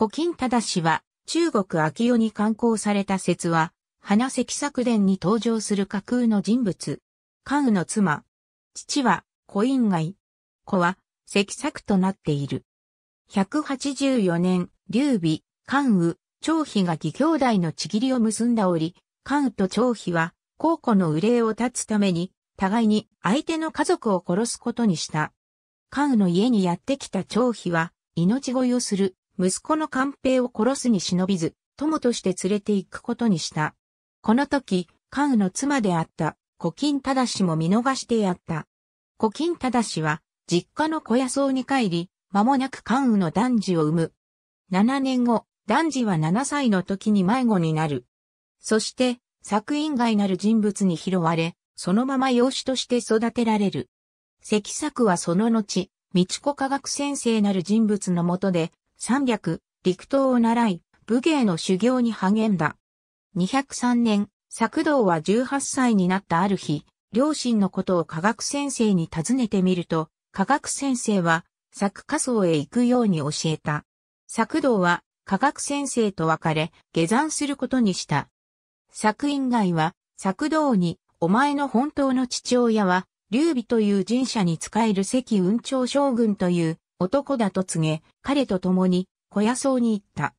古今忠氏は、中国秋代に刊行された説は、花関作伝に登場する架空の人物。関羽の妻。父は、古院外。子は、関作となっている。184年、劉備、関羽、張飛が義兄弟のちぎりを結んだ折、関羽と張飛は、孝子の憂いを断つために、互いに相手の家族を殺すことにした。関羽の家にやってきた張飛は、命乞いをする息子の官平を殺すに忍びず、友として連れて行くことにした。この時、関羽の妻であった古今忠も見逃してやった。古今忠は実家の小屋荘に帰り、間もなく関羽の男児を産む。7年後、男児は7歳の時に迷子になる。そして、作品外なる人物に拾われ、そのまま養子として育てられる。関作はその後、道子科学先生なる人物のもとで、300、陸刀を習い、武芸の修行に励んだ。203年、作道は18歳になったある日、両親のことを科学先生に尋ねてみると、科学先生は、作家層へ行くように教えた。作道は、科学先生と別れ、下山することにした。作院外は、作道に、お前の本当の父親は、劉備という神社に仕える関雲長将軍という男だと告げ、彼と共に小屋荘に行った。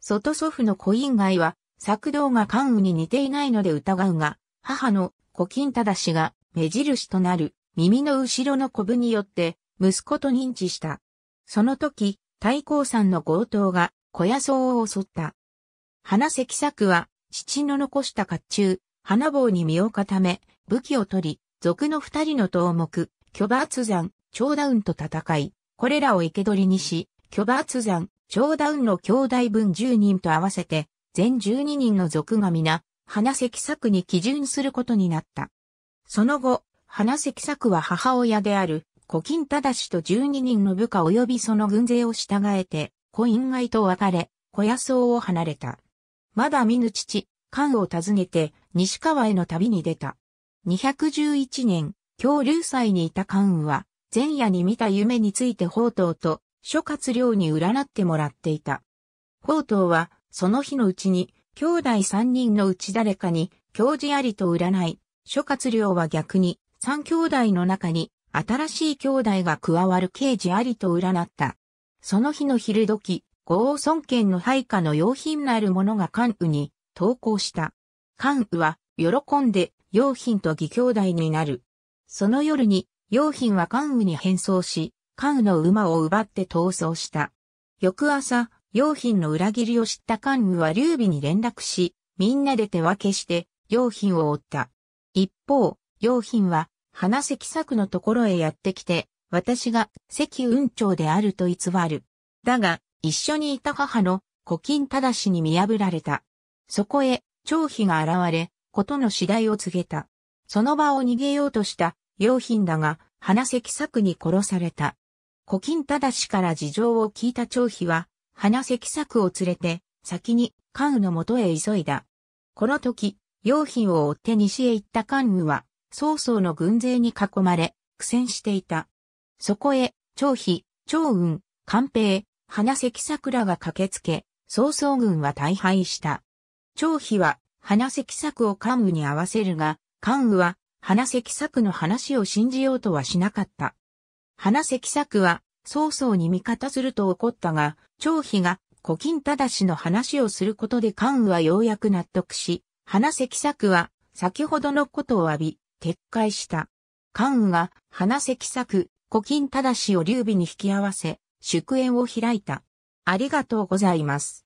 外祖父の古院外は、作動が関羽に似ていないので疑うが、母の古今忠氏が目印となる耳の後ろのコブによって息子と認知した。その時、太閤山の強盗が小屋荘を襲った。花関作は父の残した甲冑、花棒に身を固め、武器を取り、族の二人の頭目、巨抜山、長ダウンと戦い、これらを生け捕りにし、巨抜山、長ンの兄弟分10人と合わせて、全12人の族が皆、花関作に基準することになった。その後、花関作は母親である、古今忠と12人の部下及びその軍勢を従えて、古院外と別れ、小野草を離れた。まだ見ぬ父、関を訪ねて、西川への旅に出た。211年、恐竜祭にいた関羽は、前夜に見た夢について宝刀と諸葛亮に占ってもらっていた。宝刀は、その日のうちに、兄弟三人のうち誰かに、教授ありと占い、諸葛亮は逆に、三兄弟の中に、新しい兄弟が加わる刑事ありと占った。その日の昼時、豪王尊権の配下の用品なる者が関羽に投稿した。関羽は喜んで用品と義兄弟になる。その夜に楊品は関羽に変装し、関羽の馬を奪って逃走した。翌朝、楊品の裏切りを知った関羽は劉備に連絡し、みんなで手分けして、楊品を追った。一方、楊品は、花関作のところへやってきて、私が関雲長であると偽る。だが、一緒にいた母の古今正しに見破られた。そこへ、張飛が現れ、ことの次第を告げた。その場を逃げようとした用品だが、花関作に殺された。古今忠氏から事情を聞いた張飛は、花関作を連れて、先に関羽の元へ急いだ。この時、用品を追って西へ行った関羽は、曹操の軍勢に囲まれ、苦戦していた。そこへ、張飛、張雲、関平、花関桜が駆けつけ、曹操軍は大敗した。張飛は、花関作を関羽に合わせるが、関羽は、花関作の話を信じようとはしなかった。花関作は、曹操に味方すると怒ったが、張飛が古今正の話をすることで関羽はようやく納得し、花関作は先ほどのことを浴び、撤回した。関羽が花関作、古今正を劉備に引き合わせ、祝宴を開いた。ありがとうございます。